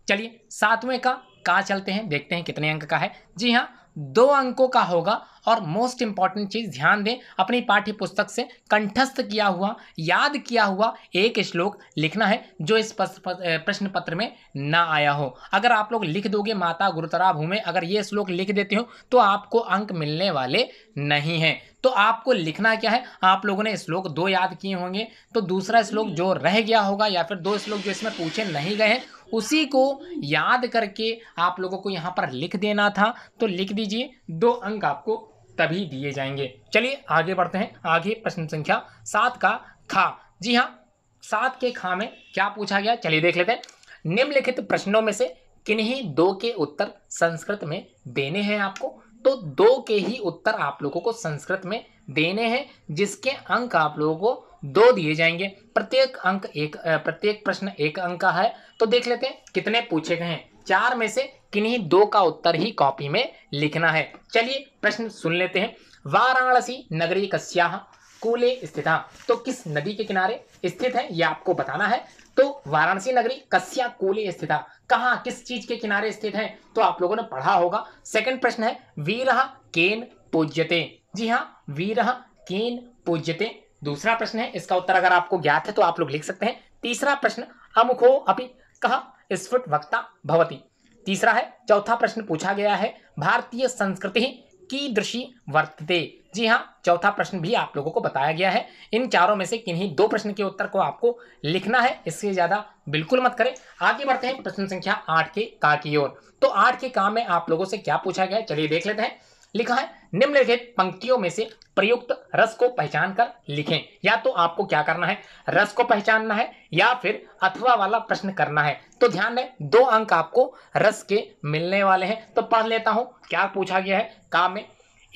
चलिए सातवें का का चलते हैं देखते हैं कितने अंक का है जी हाँ दो अंकों का होगा और मोस्ट इंपॉर्टेंट चीज़ ध्यान दें अपनी पाठ्य पुस्तक से कंठस्थ किया हुआ याद किया हुआ एक श्लोक लिखना है जो इस प्रश्न पत्र में ना आया हो अगर आप लोग लिख दोगे माता गुरुतरा भूमि अगर ये श्लोक लिख देते हो तो आपको अंक मिलने वाले नहीं हैं तो आपको लिखना क्या है आप लोगों ने श्लोक दो याद किए होंगे तो दूसरा श्लोक जो रह गया होगा या फिर दो श्लोक जो इसमें पूछे नहीं गए हैं उसी को याद करके आप लोगों को यहाँ पर लिख देना था तो लिख दीजिए दो अंक आपको तभी दिए जाएंगे चलिए आगे बढ़ते हैं आगे प्रश्न संख्या सात का खा जी हाँ सात के खा में क्या पूछा गया चलिए देख लेते हैं निम्नलिखित प्रश्नों में से किन्हीं दो के उत्तर संस्कृत में देने हैं आपको तो दो के ही उत्तर आप लोगों को संस्कृत में देने हैं जिसके अंक आप लोगों को दो दिए जाएंगे प्रत्येक अंक एक प्रत्येक प्रश्न एक अंक का है तो देख लेते हैं कितने पूछे गए हैं चार में से किन्हीं दो का उत्तर ही कॉपी में लिखना है चलिए प्रश्न सुन लेते हैं वाराणसी नगरी कस्या कूले स्थित तो किस नदी के किनारे स्थित है यह आपको बताना है तो वाराणसी नगरी कस्या कूले स्थित कहा किस चीज के किनारे स्थित है तो आप लोगों ने पढ़ा होगा सेकंड प्रश्न है वीरह केन पूज्यते जी हाँ वीरह केन पूज्यते दूसरा प्रश्न है इसका उत्तर अगर आपको ज्ञात है तो आप लोग लिख सकते हैं तीसरा प्रश्न अमुखो अभी कहा स्फुट वक्ता भवती तीसरा है चौथा प्रश्न पूछा गया है भारतीय संस्कृति की दृषि वर्तते जी हाँ चौथा प्रश्न भी आप लोगों को बताया गया है इन चारों में से किन्हीं दो प्रश्न के उत्तर को आपको लिखना है इससे ज़्यादा बिल्कुल मत करें आगे बढ़ते हैं प्रश्न संख्या आठ के का की ओर तो आठ के का में आप लोगों से क्या पूछा गया है चलिए देख लेते हैं लिखा है निम्नलिखित पंक्तियों में से प्रयुक्त रस को पहचान कर लिखें या तो आपको क्या करना है रस को पहचानना है या फिर अथवा वाला प्रश्न करना है तो ध्यान दें दो अंक आपको रस के मिलने वाले हैं तो पढ़ लेता हूं क्या पूछा गया है का में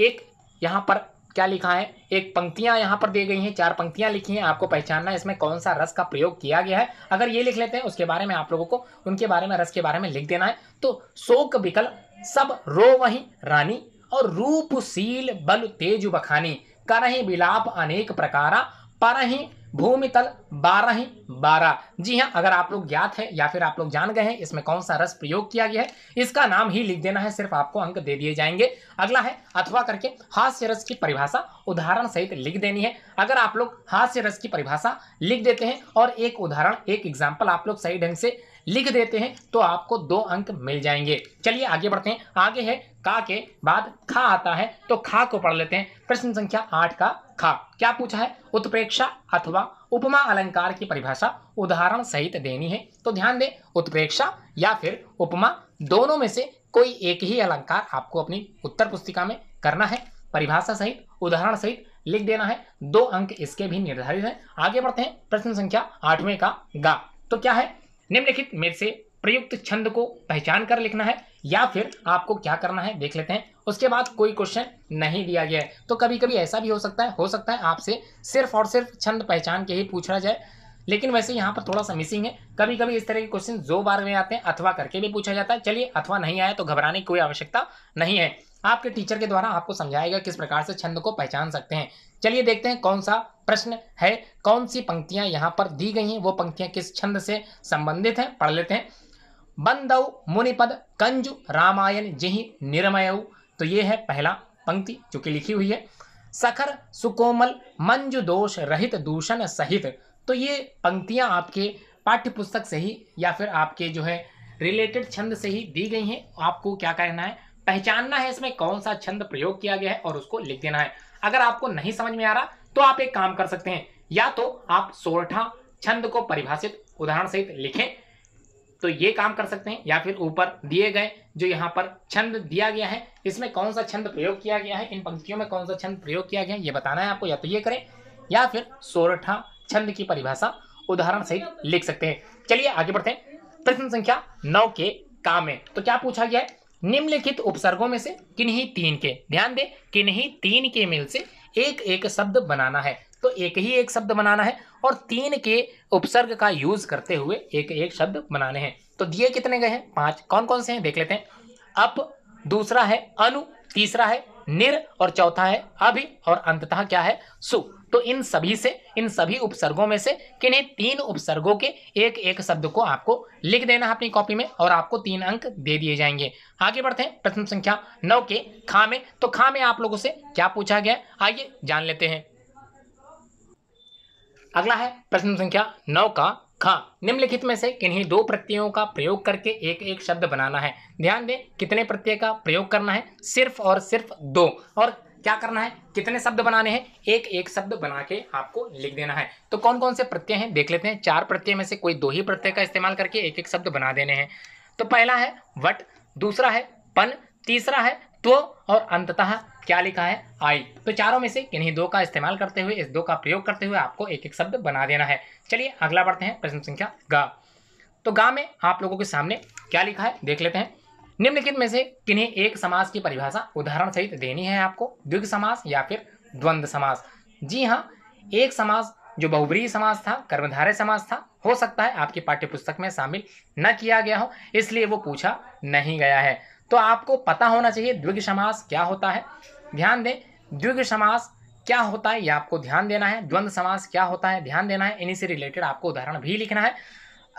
एक यहां पर क्या लिखा है एक पंक्तियां यहां पर दी गई हैं चार पंक्तियां लिखी हैं आपको पहचानना है इसमें कौन सा रस का प्रयोग किया गया है अगर ये लिख लेते हैं उसके बारे में आप लोगों को उनके बारे में रस के बारे में लिख देना है तो शोक विकल सब रो वहीं रानी और सील बल तेज बखानी करही बिलाप अनेक प्रकारा परही भूमि तल बारह बारह जी हाँ अगर आप लोग ज्ञात है या फिर आप लोग जान गए हैं इसमें कौन सा रस प्रयोग किया गया है इसका नाम ही लिख देना है सिर्फ आपको अंक दे दिए जाएंगे अगला है अथवा करके हास्य रस की परिभाषा उदाहरण सहित लिख देनी है अगर आप लोग हास्य रस की परिभाषा लिख देते हैं और एक उदाहरण एक एग्जाम्पल आप लोग सही ढंग से लिख देते हैं तो आपको दो अंक मिल जाएंगे चलिए आगे बढ़ते हैं आगे है का के बाद खा आता है तो खा को पढ़ लेते हैं प्रश्न संख्या आठ का खा क्या पूछा है उत्प्रेक्षा अथवा उपमा अलंकार की परिभाषा उदाहरण सहित देनी है तो ध्यान दें उत्प्रेक्षा या फिर उपमा दोनों में से कोई एक ही अलंकार आपको अपनी उत्तर पुस्तिका में करना है परिभाषा सहित उदाहरण सहित लिख देना है दो अंक इसके भी निर्धारित हैं आगे बढ़ते हैं प्रश्न संख्या आठवें का गा तो क्या है निम्नलिखित में से प्रयुक्त छंद को पहचान कर लिखना है या फिर आपको क्या करना है देख लेते हैं उसके बाद कोई क्वेश्चन नहीं दिया गया है तो कभी कभी ऐसा भी हो सकता है हो सकता है आपसे सिर्फ और सिर्फ छंद पहचान के ही पूछा जाए लेकिन वैसे यहाँ पर थोड़ा सा मिसिंग है कभी कभी इस तरह के क्वेश्चन दो बार में आते हैं अथवा करके भी पूछा जाता है चलिए अथवा नहीं आया तो घबराने की कोई आवश्यकता नहीं है आपके टीचर के द्वारा आपको समझाएगा किस प्रकार से छंद को पहचान सकते हैं चलिए देखते हैं कौन सा प्रश्न है कौन सी पंक्तियां यहाँ पर दी गई हैं वो पंक्तियां किस छंद से संबंधित हैं पढ़ लेते हैं बंदौ मुनिपद कंजु रामायण जिही निर्मय तो ये है पहला पंक्ति जो कि लिखी हुई है सखर सुकोमल मंजु दोष रहित दूषण सहित तो ये पंक्तियां आपके पाठ्यपुस्तक से ही या फिर आपके जो है रिलेटेड छंद से ही दी गई हैं आपको क्या कहना है पहचानना है इसमें कौन सा छंद प्रयोग किया गया है और उसको लिख देना है अगर आपको नहीं समझ में आ रहा तो आप एक काम कर सकते हैं या तो आप सोरठा छंद को परिभाषित उदाहरण सहित लिखें तो ये काम कर सकते हैं या फिर ऊपर दिए गए जो यहाँ पर छंद दिया गया है इसमें कौन सा छंद प्रयोग किया गया है इन पंक्तियों में कौन सा छंद प्रयोग किया गया है ये बताना है आपको या तो ये करें या फिर सोरठा छंद की परिभाषा उदाहरण सहित लिख सकते हैं चलिए आगे बढ़ते हैं प्रश्न संख्या नौ के काम है तो क्या पूछा गया है निम्नलिखित उपसर्गों में से किन्हीं तीन के ध्यान दें किन्हीं तीन के मेल से एक एक शब्द बनाना है तो एक ही एक शब्द बनाना है और तीन के उपसर्ग का यूज करते हुए एक एक शब्द बनाने हैं तो दिए कितने गए हैं पांच कौन कौन से हैं देख लेते हैं अप दूसरा है अनु तीसरा है निर और चौथा है अभि और अंततः क्या है सु तो इन सभी से इन सभी उपसर्गों में से किन्हीं तीन उपसर्गों के एक एक शब्द को आपको लिख देना अपनी कॉपी में और आपको तीन अंक दे दिए जाएंगे आगे बढ़ते हैं प्रथम संख्या नौ के खा में तो खा में आप लोगों से क्या पूछा गया आइए जान लेते हैं अगला है प्रश्न संख्या नौ का खा निम्नलिखित में से किन्हीं दो प्रत्ययों का प्रयोग करके एक एक शब्द बनाना है ध्यान दें कितने प्रत्यय का प्रयोग करना है सिर्फ और सिर्फ दो और क्या करना है कितने शब्द बनाने हैं एक एक शब्द बना के आपको लिख देना है तो कौन कौन से प्रत्यय हैं देख लेते हैं चार प्रत्यय में से कोई दो ही प्रत्यय का इस्तेमाल करके एक एक शब्द बना देने हैं तो पहला है वट दूसरा है पन तीसरा है तो और अंततः क्या लिखा है आई तो चारों में से किन्हीं दो का इस्तेमाल करते हुए इस दो का प्रयोग करते हुए आपको एक एक शब्द बना देना है चलिए अगला बढ़ते हैं प्रश्न संख्या गा तो गा में आप लोगों के सामने क्या लिखा है देख लेते हैं निम्नलिखित में से किन्हीं एक समास की परिभाषा उदाहरण सहित देनी है आपको द्विग समास या फिर द्वंद्व समास जी हाँ एक समास जो बहुब्रीही समास था कर्मधारय समास था हो सकता है आपकी पाठ्यपुस्तक में शामिल न किया गया हो इसलिए वो पूछा नहीं गया है तो आपको पता होना चाहिए द्विग समास क्या होता है ध्यान दें द्विग समास क्या होता है ये आपको ध्यान देना है द्वंद्व समास क्या होता है ध्यान देना है इन्हीं से रिलेटेड आपको उदाहरण भी लिखना है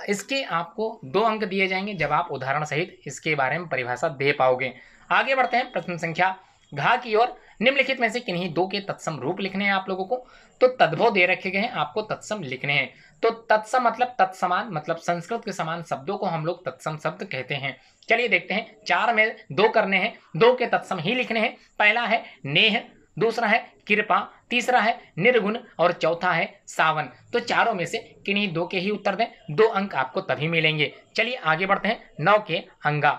इसके आपको दो अंक दिए जाएंगे जब आप उदाहरण सहित इसके बारे में परिभाषा दे पाओगे आगे बढ़ते हैं प्रश्न संख्या घा की ओर निम्नलिखित में से किन्हीं दो के तत्सम रूप लिखने हैं आप लोगों को तो तद्भव दे रखे गए हैं आपको तत्सम लिखने हैं तो तत्सम मतलब तत्समान मतलब संस्कृत के समान शब्दों को हम लोग तत्सम शब्द कहते हैं चलिए देखते हैं चार में दो करने हैं दो के तत्सम ही लिखने हैं पहला है नेह दूसरा है कृपा तीसरा है निर्गुण और चौथा है सावन तो चारों में से किन्हीं दो के ही उत्तर दें दो अंक आपको तभी मिलेंगे चलिए आगे बढ़ते हैं नौ के अंगा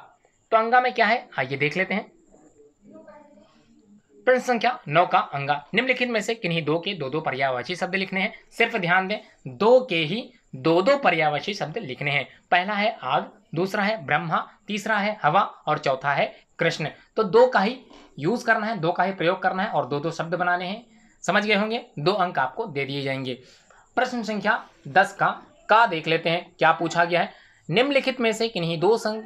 तो अंगा में क्या है आइए देख लेते हैं प्रश्न संख्या नौ का अंगा निम्नलिखित में से किन्हीं दो के दो दो पर्यावाची शब्द लिखने हैं सिर्फ ध्यान दें दो के ही दो दो पर्यावाची शब्द लिखने हैं पहला है आग दूसरा है ब्रह्मा तीसरा है हवा और चौथा है कृष्ण तो दो का ही यूज करना है दो का ही प्रयोग करना है और दो दो शब्द बनाने हैं समझ गए होंगे दो अंक आपको दे दिए जाएंगे प्रश्न संख्या दस का का देख लेते हैं क्या पूछा गया है निम्नलिखित में से किन्हीं दो संघ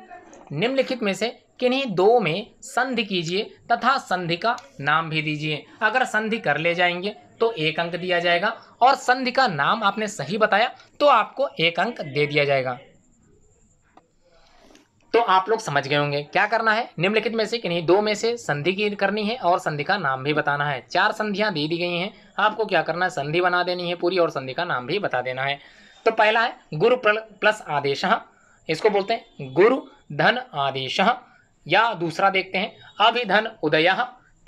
निम्नलिखित में से किन्हीं दो में संधि कीजिए तथा संधि का नाम भी दीजिए अगर संधि कर ले जाएंगे तो एक अंक दिया जाएगा और संधि का नाम आपने सही बताया तो आपको एक अंक दे दिया जाएगा तो आप लोग समझ गए होंगे क्या करना है निम्नलिखित में से किन्हीं दो में से संधि की करनी है और संधि का नाम भी बताना है चार संधियां दे दी गई हैं आपको क्या करना है संधि बना देनी है पूरी और संधि का नाम भी बता देना है तो पहला है गुरु प्लस आदेश इसको बोलते हैं गुरु धन आदेश या दूसरा देखते हैं अभिधन उदय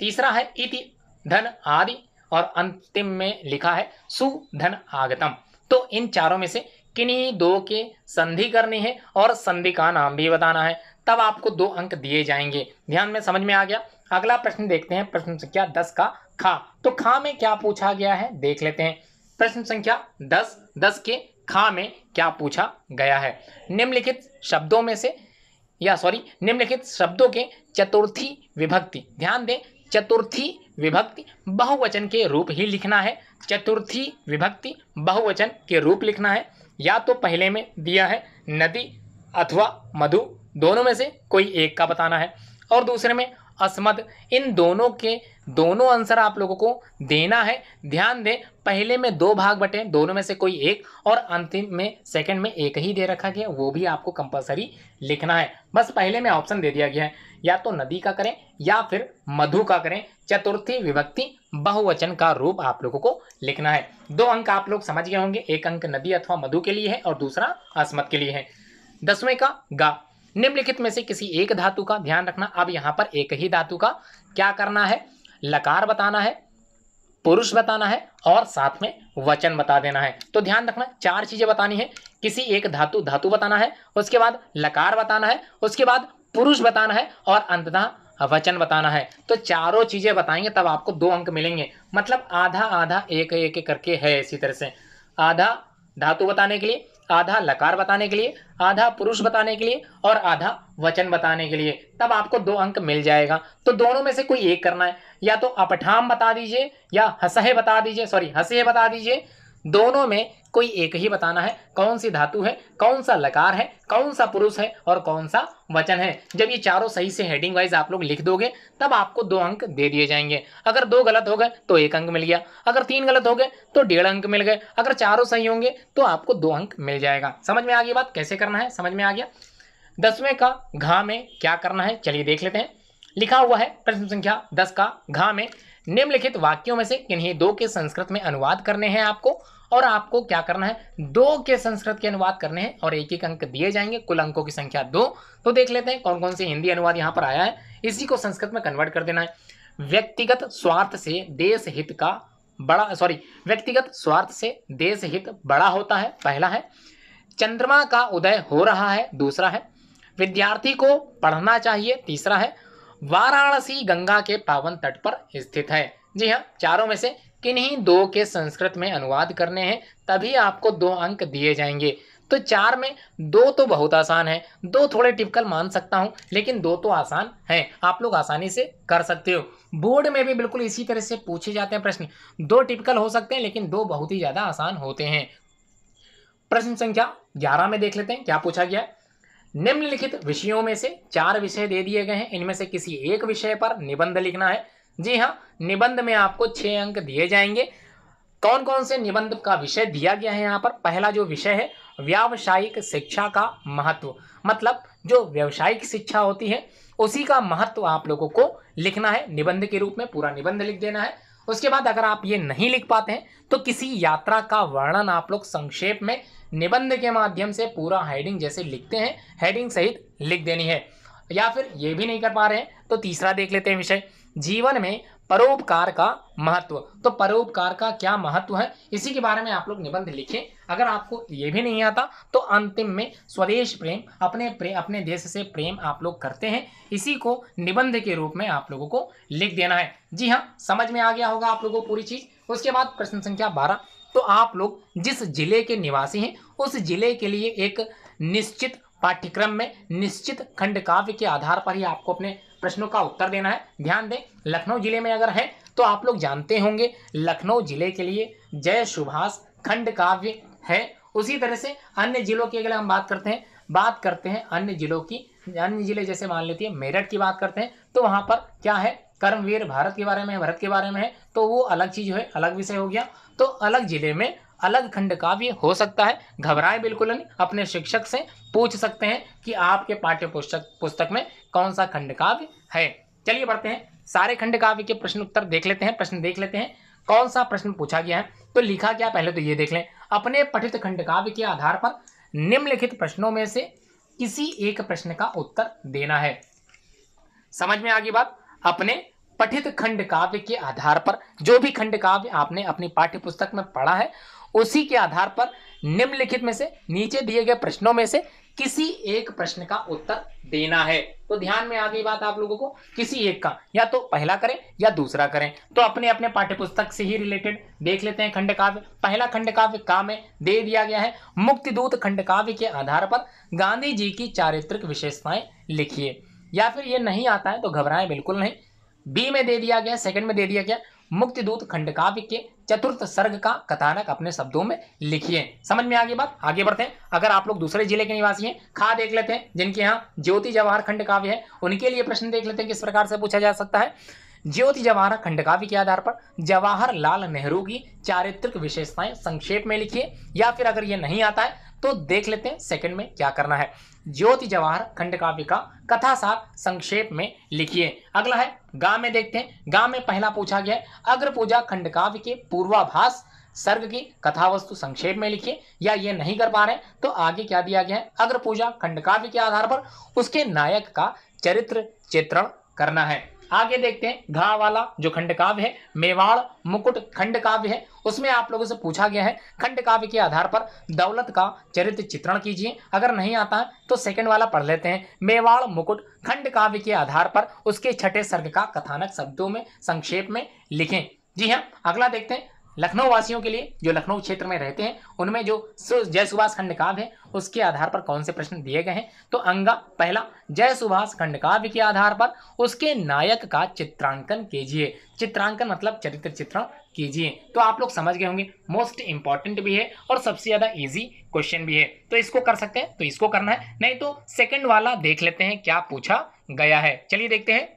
तीसरा है इति धन आदि और अंतिम में लिखा है सुधन आगतम तो इन चारों में से किन्हीं दो के संधि करनी है और संधि का नाम भी बताना है तब आपको दो अंक दिए जाएंगे ध्यान में समझ में आ गया अगला प्रश्न देखते हैं प्रश्न संख्या दस का खा तो खा में क्या पूछा गया है देख लेते हैं प्रश्न संख्या दस दस के खा में क्या पूछा गया है निम्नलिखित शब्दों में से या सॉरी निम्नलिखित शब्दों के चतुर्थी विभक्ति ध्यान दें चतुर्थी विभक्ति बहुवचन के रूप ही लिखना है चतुर्थी विभक्ति बहुवचन के रूप लिखना है या तो पहले में दिया है नदी अथवा मधु दोनों में से कोई एक का बताना है और दूसरे में असमत इन दोनों के दोनों आंसर आप लोगों को देना है ध्यान दें पहले में दो भाग बटे दोनों में से कोई एक और अंतिम में सेकंड में एक ही दे रखा गया वो भी आपको कंपलसरी लिखना है बस पहले में ऑप्शन दे दिया गया है या तो नदी का करें या फिर मधु का करें चतुर्थी विभक्ति बहुवचन का रूप आप लोगों को लिखना है दो अंक आप लोग समझ गए होंगे एक अंक नदी अथवा मधु के लिए है और दूसरा असमत के लिए है दसवें का गा निम्नलिखित में से किसी एक धातु का ध्यान रखना अब यहां पर एक ही धातु का क्या करना है लकार बताना है पुरुष बताना है और साथ में वचन बता देना है तो ध्यान रखना चार चीज़ें बतानी है किसी एक धातु धातु बताना है उसके बाद लकार बताना है उसके बाद पुरुष बताना है और अंततः वचन बताना है तो चारों चीज़ें बताएंगे तब आपको दो अंक मिलेंगे मतलब आधा आधा एक एक करके है इसी तरह से आधा धातु बताने के लिए आधा लकार बताने के लिए आधा पुरुष बताने के लिए और आधा वचन बताने के लिए तब आपको दो अंक मिल जाएगा तो दोनों में से कोई एक करना है या तो अपठाम बता दीजिए या हसहे बता दीजिए सॉरी हसहे बता दीजिए दोनों में कोई एक ही बताना है कौन सी धातु है कौन सा लकार है कौन सा पुरुष है और कौन सा वचन है जब ये चारों सही से हेडिंग वाइज आप लोग लिख दोगे तब आपको दो अंक दे दिए जाएंगे अगर दो गलत हो गए तो एक अंक मिल गया अगर तीन गलत हो गए तो डेढ़ अंक मिल गए अगर चारों सही होंगे तो आपको दो अंक मिल जाएगा समझ में आ गई बात कैसे करना है समझ में आ गया दसवें का घा में क्या करना है चलिए देख लेते हैं लिखा हुआ है प्रश्न संख्या दस का घा में निम्नलिखित वाक्यों में से किन्हीं दो के संस्कृत में अनुवाद करने हैं आपको और आपको क्या करना है दो के संस्कृत के अनुवाद करने हैं और एक एक अंक दिए जाएंगे कुल अंकों की संख्या दो तो देख लेते हैं कौन कौन से हिंदी अनुवाद यहाँ पर आया है इसी को संस्कृत में कन्वर्ट कर देना है व्यक्तिगत स्वार्थ से देश हित का बड़ा सॉरी व्यक्तिगत स्वार्थ से देश हित बड़ा होता है पहला है चंद्रमा का उदय हो रहा है दूसरा है विद्यार्थी को पढ़ना चाहिए तीसरा है वाराणसी गंगा के पावन तट पर स्थित है जी हाँ चारों में से किन्हीं दो के संस्कृत में अनुवाद करने हैं तभी आपको दो अंक दिए जाएंगे तो चार में दो तो बहुत आसान है दो थोड़े टिपिकल मान सकता हूँ लेकिन दो तो आसान है आप लोग आसानी से कर सकते हो बोर्ड में भी बिल्कुल इसी तरह से पूछे जाते हैं प्रश्न दो टिपिकल हो सकते हैं लेकिन दो बहुत ही ज़्यादा आसान होते हैं प्रश्न संख्या ग्यारह में देख लेते हैं क्या पूछा गया है निम्नलिखित विषयों में से चार विषय दे दिए गए हैं इनमें से किसी एक विषय पर निबंध लिखना है जी हाँ निबंध में आपको छः अंक दिए जाएंगे कौन कौन से निबंध का विषय दिया गया है यहाँ पर पहला जो विषय है व्यावसायिक शिक्षा का महत्व मतलब जो व्यावसायिक शिक्षा होती है उसी का महत्व आप लोगों को लिखना है निबंध के रूप में पूरा निबंध लिख देना है उसके बाद अगर आप ये नहीं लिख पाते हैं तो किसी यात्रा का वर्णन आप लोग संक्षेप में निबंध के माध्यम से पूरा हेडिंग जैसे लिखते हैं हेडिंग सहित लिख देनी है या फिर ये भी नहीं कर पा रहे हैं तो तीसरा देख लेते हैं विषय जीवन में परोपकार का महत्व तो परोपकार का क्या महत्व है इसी के बारे में आप लोग निबंध लिखें अगर आपको ये भी नहीं आता तो अंतिम में स्वदेश प्रेम अपने प्रेम अपने देश से प्रेम आप लोग करते हैं इसी को निबंध के रूप में आप लोगों को लिख देना है जी हाँ समझ में आ गया होगा आप लोगों को पूरी चीज़ उसके बाद प्रश्न संख्या बारह तो आप लोग जिस जिले के निवासी हैं उस जिले के लिए एक निश्चित पाठ्यक्रम में निश्चित खंड काव्य के आधार पर ही आपको अपने प्रश्नों का उत्तर देना है ध्यान दें लखनऊ जिले में अगर है तो आप लोग जानते होंगे लखनऊ जिले के लिए जय सुभाष खंड काव्य है उसी तरह से अन्य जिलों की अगर हम बात करते हैं बात करते हैं अन्य जिलों की अन्य जिले जैसे मान लेती है मेरठ की बात करते हैं तो वहां पर क्या है कर्मवीर भारत के बारे में भारत के बारे में है तो वो अलग चीज़ है अलग विषय हो गया तो अलग जिले में अलग खंड काव्य हो सकता है घबराएं बिल्कुल नहीं अपने शिक्षक से पूछ सकते हैं कि आपके पाठ्य पुस्तक पुस्तक में कौन सा खंड काव्य है चलिए बढ़ते हैं सारे खंड काव्य के प्रश्न उत्तर देख लेते हैं प्रश्न देख लेते हैं कौन सा प्रश्न पूछा गया है तो लिखा गया पहले तो ये देख लें अपने पठित खंड काव्य के आधार पर निम्नलिखित प्रश्नों में से किसी एक प्रश्न का उत्तर देना है समझ में आ गई बात अपने पठित खंड काव्य के आधार पर जो भी खंड काव्य आपने अपनी पाठ्य पुस्तक में पढ़ा है उसी के आधार पर निम्नलिखित में से नीचे दिए गए प्रश्नों में से किसी एक प्रश्न का उत्तर देना है तो ध्यान में आ गई बात आप लोगों को किसी एक का या तो पहला करें या दूसरा करें तो अपने अपने पाठ्यपुस्तक से ही रिलेटेड देख लेते हैं खंड काव्य पहला खंड काव्य का में दे दिया गया है मुक्तिदूत खंड काव्य के आधार पर गांधी जी की चारित्रिक विशेषताएं लिखिए या फिर ये नहीं आता है तो घबराएं बिल्कुल नहीं बी में दे दिया गया सेकंड में दे दिया गया मुक्तिदूत खंड काव्य के चतुर्थ सर्ग का कथानक अपने शब्दों में लिखिए समझ में आगे बात आगे बढ़ते हैं अगर आप लोग दूसरे जिले के निवासी हैं खा देख लेते हैं जिनके यहाँ ज्योति जवाहर खंड काव्य है उनके लिए प्रश्न देख लेते हैं किस प्रकार से पूछा जा सकता है ज्योति जवाहर खंड काव्य के आधार पर जवाहरलाल नेहरू की चारित्रिक विशेषताएं संक्षेप में लिखिए या फिर अगर ये नहीं आता है तो देख लेते हैं सेकंड में क्या करना है ज्योति जवाहर खंड काव्य का कथा कथासार संक्षेप में लिखिए अगला है गा में देखते हैं गा में पहला पूछा गया है अग्र पूजा खंड काव्य के पूर्वाभास सर्ग की कथा वस्तु संक्षेप में लिखिए या ये नहीं कर पा रहे तो आगे क्या दिया गया है अग्र पूजा खंडकाव्य के आधार पर उसके नायक का चरित्र चित्रण करना है आगे देखते हैं घा वाला जो खंड काव्य है मेवाड़ मुकुट खंड काव्य है उसमें आप लोगों से पूछा गया है खंड काव्य के आधार पर दौलत का चरित्र चित्रण कीजिए अगर नहीं आता है तो सेकंड वाला पढ़ लेते हैं मेवाड़ मुकुट खंड काव्य के आधार पर उसके छठे सर्ग का कथानक शब्दों में संक्षेप में लिखें जी हाँ अगला देखते हैं लखनऊ वासियों के लिए जो लखनऊ क्षेत्र में रहते हैं उनमें जो जय सुभाष खंड काव्य है उसके आधार पर कौन से प्रश्न दिए गए हैं तो अंगा पहला जय सुभाष खंड काव्य के आधार पर उसके नायक का चित्रांकन कीजिए चित्रांकन मतलब चरित्र चित्रण कीजिए तो आप लोग समझ गए होंगे मोस्ट इंपॉर्टेंट भी है और सबसे ज़्यादा इजी क्वेश्चन भी है तो इसको कर सकते हैं तो इसको करना है नहीं तो सेकेंड वाला देख लेते हैं क्या पूछा गया है चलिए देखते हैं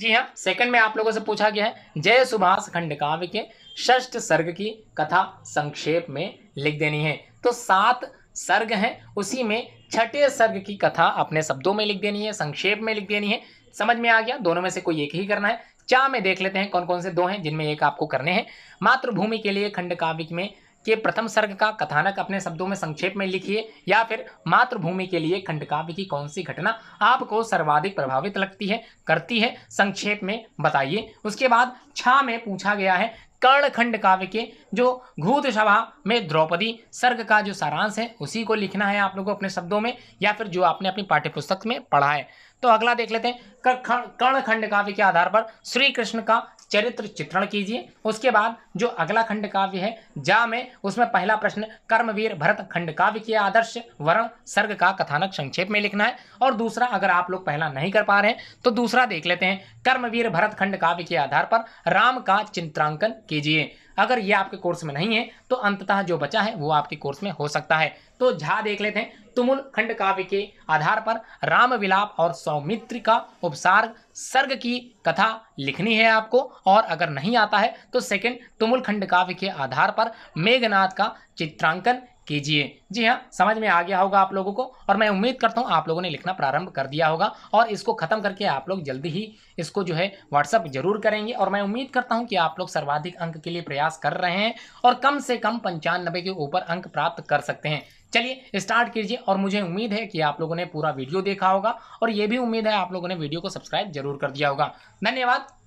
जी हाँ सेकंड में आप लोगों से पूछा गया है जय सुभाष खंड काव्य के षष्ठ सर्ग की कथा संक्षेप में लिख देनी है तो सात सर्ग हैं उसी में छठे सर्ग की कथा अपने शब्दों में लिख देनी है संक्षेप में लिख देनी है समझ में आ गया दोनों में से कोई एक ही करना है चा में देख लेते हैं कौन कौन से दो हैं जिनमें एक आपको करने हैं मातृभूमि के लिए खंड काव्य में के प्रथम सर्ग का कथानक अपने शब्दों में संक्षेप में लिखिए या फिर मातृभूमि के लिए खंडकाव्य की कौन सी घटना आपको सर्वाधिक प्रभावित लगती है करती है संक्षेप में बताइए उसके बाद छा में पूछा गया है कर्ण खंड काव्य के जो घूत सभा में द्रौपदी सर्ग का जो सारांश है उसी को लिखना है आप लोगों को अपने शब्दों में या फिर जो आपने अपनी पाठ्यपुस्तक में पढ़ा है तो अगला देख लेते हैं कर्ण खंड काव्य के आधार पर श्री कृष्ण का चरित्र चित्रण कीजिए उसके बाद जो अगला खंड काव्य है जा में उसमें पहला प्रश्न कर्मवीर भरत खंड काव्य के आदर्श वर्ण सर्ग का कथानक संक्षेप में लिखना है और दूसरा अगर आप लोग पहला नहीं कर पा रहे हैं तो दूसरा देख लेते हैं कर्मवीर भरत खंड काव्य के आधार पर राम का चित्रांकन कीजिए अगर ये आपके कोर्स में नहीं है तो अंततः जो बचा है वो आपके कोर्स में हो सकता है तो झा देख लेते हैं तुमुल खंड काव्य के आधार पर राम विलाप और सौमित्र का उपसार्ग सर्ग की कथा लिखनी है आपको और अगर नहीं आता है तो सेकंड तुमुल खंड काव्य के आधार पर मेघनाथ का चित्रांकन कीजिए जी हाँ समझ में आ गया होगा आप लोगों को और मैं उम्मीद करता हूँ आप लोगों ने लिखना प्रारंभ कर दिया होगा और इसको ख़त्म करके आप लोग जल्दी ही इसको जो है व्हाट्सअप जरूर करेंगे और मैं उम्मीद करता हूँ कि आप लोग सर्वाधिक अंक के लिए प्रयास कर रहे हैं और कम से कम पंचानबे के ऊपर अंक प्राप्त कर सकते हैं चलिए स्टार्ट कीजिए और मुझे उम्मीद है कि आप लोगों ने पूरा वीडियो देखा होगा और ये भी उम्मीद है आप लोगों ने वीडियो को सब्सक्राइब जरूर कर दिया होगा धन्यवाद